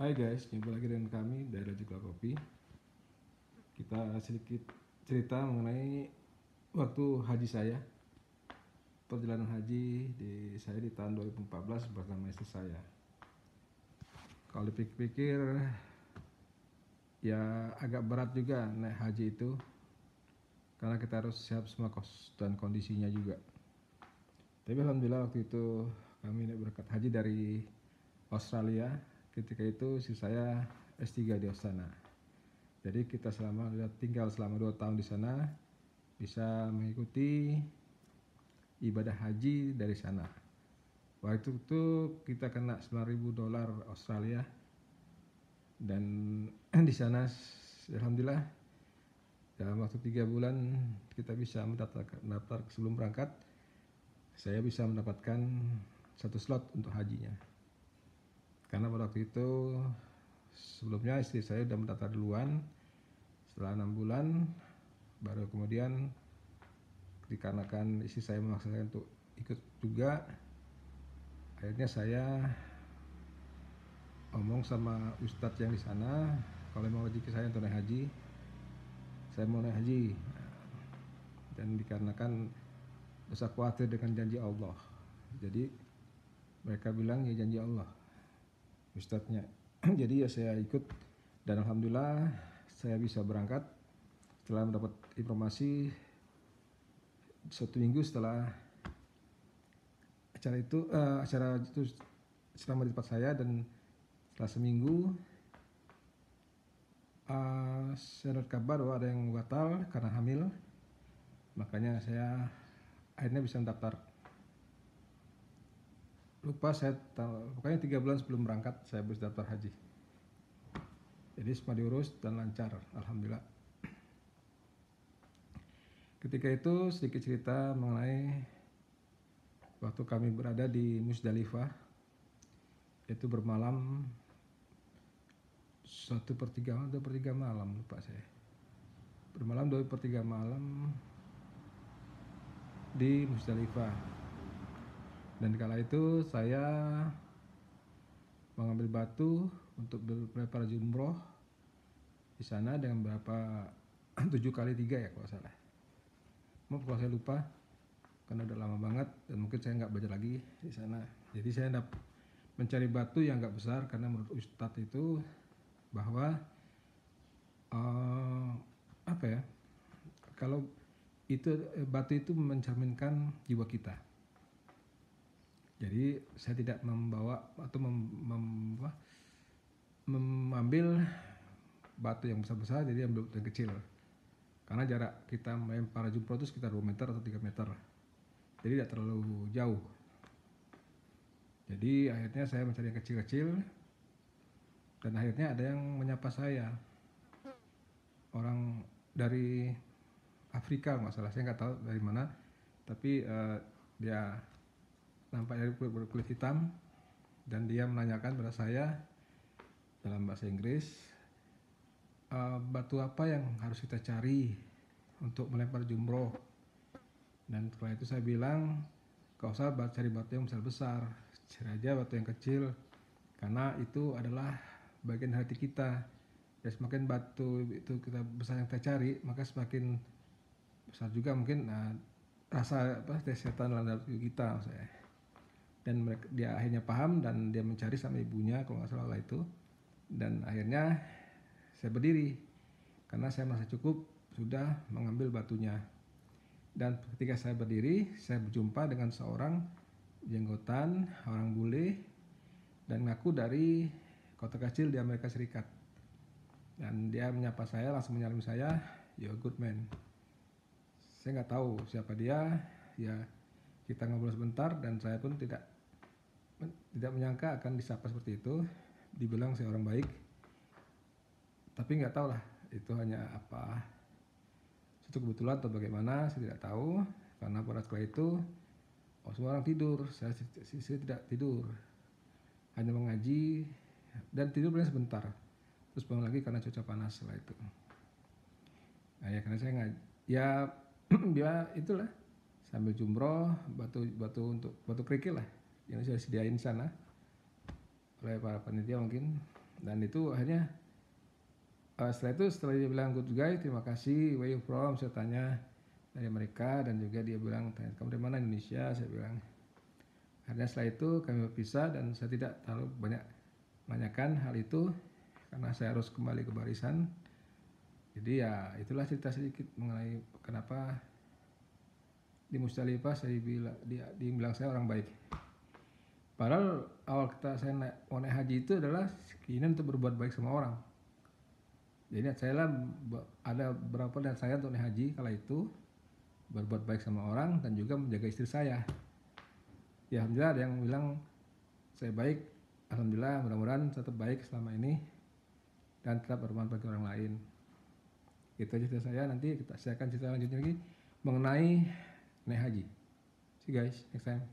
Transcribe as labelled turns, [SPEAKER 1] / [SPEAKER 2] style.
[SPEAKER 1] Hai guys, jumpa lagi dengan kami dari Juga Kopi Kita sedikit cerita mengenai waktu haji saya Perjalanan haji di saya di tahun 2014 bersama istri saya Kalau dipikir-pikir Ya agak berat juga naik haji itu Karena kita harus siap semua kos dan kondisinya juga Tapi Alhamdulillah waktu itu kami naik berkat haji dari Australia ketika itu si saya S3 di Astana. Jadi kita selama tinggal selama dua tahun di sana bisa mengikuti ibadah haji dari sana. Waktu itu kita kena 9.000 dolar Australia dan di sana alhamdulillah dalam waktu tiga bulan kita bisa mendaftar sebelum berangkat saya bisa mendapatkan satu slot untuk hajinya karena pada waktu itu sebelumnya istri saya sudah mendaftar duluan setelah enam bulan baru kemudian dikarenakan istri saya memaksa saya untuk ikut juga akhirnya saya ngomong sama ustadz yang di sana kalau mau rezeki saya untuk naik haji saya mau naik haji dan dikarenakan usah khawatir dengan janji Allah jadi mereka bilang ya janji Allah ustadznya jadi ya saya ikut dan alhamdulillah saya bisa berangkat setelah mendapat informasi satu minggu setelah acara itu uh, acara itu selama di tempat saya dan setelah seminggu uh, saya dapat kabar bahwa ada yang batal karena hamil makanya saya akhirnya bisa mendaftar lupa saya tahu pokoknya tiga bulan sebelum berangkat saya habis daftar haji jadi semua diurus dan lancar alhamdulillah ketika itu sedikit cerita mengenai waktu kami berada di Musdalifah itu bermalam satu per tiga malam, dua per tiga malam lupa saya bermalam dua per tiga malam di Musdalifah dan kala itu saya mengambil batu untuk berprepar jumroh di sana dengan berapa tujuh kali tiga ya kalau salah. Mau kalau saya lupa karena udah lama banget dan mungkin saya nggak belajar lagi di sana. Jadi saya hendak mencari batu yang nggak besar karena menurut Ustadz itu bahwa uh, apa ya kalau itu eh, batu itu mencerminkan jiwa kita jadi saya tidak membawa atau mem, mem, apa, mengambil batu yang besar-besar jadi ambil yang kecil. Karena jarak kita melempar jumproh itu sekitar 2 meter atau 3 meter. Jadi tidak terlalu jauh. Jadi akhirnya saya mencari yang kecil-kecil dan akhirnya ada yang menyapa saya. Orang dari Afrika nggak salah saya nggak tahu dari mana tapi uh, dia Nampak dari kulit berkulit hitam dan dia menanyakan pada saya dalam bahasa Inggris e, batu apa yang harus kita cari untuk melempar jumroh dan setelah itu saya bilang kau usah cari batu yang besar-besar cari aja batu yang kecil karena itu adalah bagian hati kita Ya semakin batu itu kita besar yang kita cari maka semakin besar juga mungkin nah, rasa apa kesehatan dalam kita saya dan mereka dia akhirnya paham dan dia mencari sama ibunya kalau nggak salah itu dan akhirnya saya berdiri karena saya merasa cukup sudah mengambil batunya dan ketika saya berdiri saya berjumpa dengan seorang jenggotan orang bule dan ngaku dari kota kecil di Amerika Serikat dan dia menyapa saya langsung menyalami saya yo good man saya nggak tahu siapa dia ya kita ngobrol sebentar dan saya pun tidak tidak menyangka akan disapa seperti itu dibilang saya orang baik tapi nggak tahu lah itu hanya apa suatu kebetulan atau bagaimana saya tidak tahu karena pada setelah itu oh semua orang tidur saya, saya, saya tidak tidur hanya mengaji dan tidur paling sebentar terus bangun lagi karena cuaca panas setelah itu nah, ya karena saya ngaji ya biar ya itulah sambil jumroh batu batu untuk batu kerikil lah yang saya sediain sana oleh para panitia mungkin dan itu akhirnya uh, setelah itu setelah dia bilang good guy terima kasih where you from saya tanya dari mereka dan juga dia bilang tanya kamu dari mana Indonesia saya bilang karena setelah itu kami berpisah dan saya tidak terlalu banyak menanyakan hal itu karena saya harus kembali ke barisan jadi ya itulah cerita sedikit mengenai kenapa di Musdalifah saya bilang dia, dia bilang saya orang baik. Padahal awal kita saya naik, mau naik haji itu adalah keinginan untuk berbuat baik sama orang. Jadi saya lah ada berapa dan saya untuk naik haji kala itu berbuat baik sama orang dan juga menjaga istri saya. Ya alhamdulillah ada yang bilang saya baik, alhamdulillah mudah-mudahan tetap baik selama ini dan tetap bermanfaat bagi orang lain. Itu aja cerita saya nanti kita saya akan cerita lanjutnya lagi mengenai naik haji. See you guys next time.